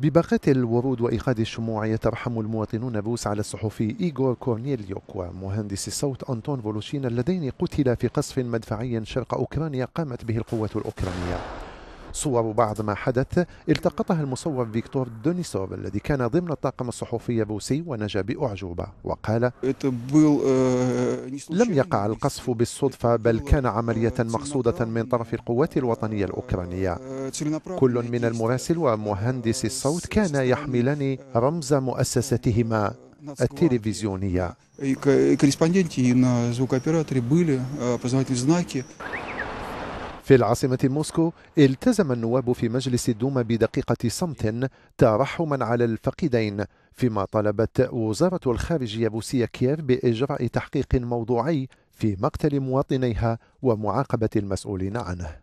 بباقات الورود وإيقاد الشموع يترحم المواطنون بوس على الصحفي إيغور كورنيليوك ومهندس الصوت أنطون فولوشين اللذين قتلا في قصف مدفعي شرق أوكرانيا قامت به القوة الأوكرانية صور بعض ما حدث التقطها المصور فيكتور دونيسوف الذي كان ضمن الطاقم الصحفي الروسي ونجا بأعجوبة وقال لم يقع القصف بالصدفة بل كان عملية مقصودة من طرف القوات الوطنية الأوكرانية كل من المراسل ومهندس الصوت كان يحملان رمز مؤسستهما التلفزيونية في العاصمة موسكو التزم النواب في مجلس الدوما بدقيقة صمت ترحما على الفقيدين فيما طلبت وزارة الخارجية بوسيا كييف بإجراء تحقيق موضوعي في مقتل مواطنيها ومعاقبة المسؤولين عنه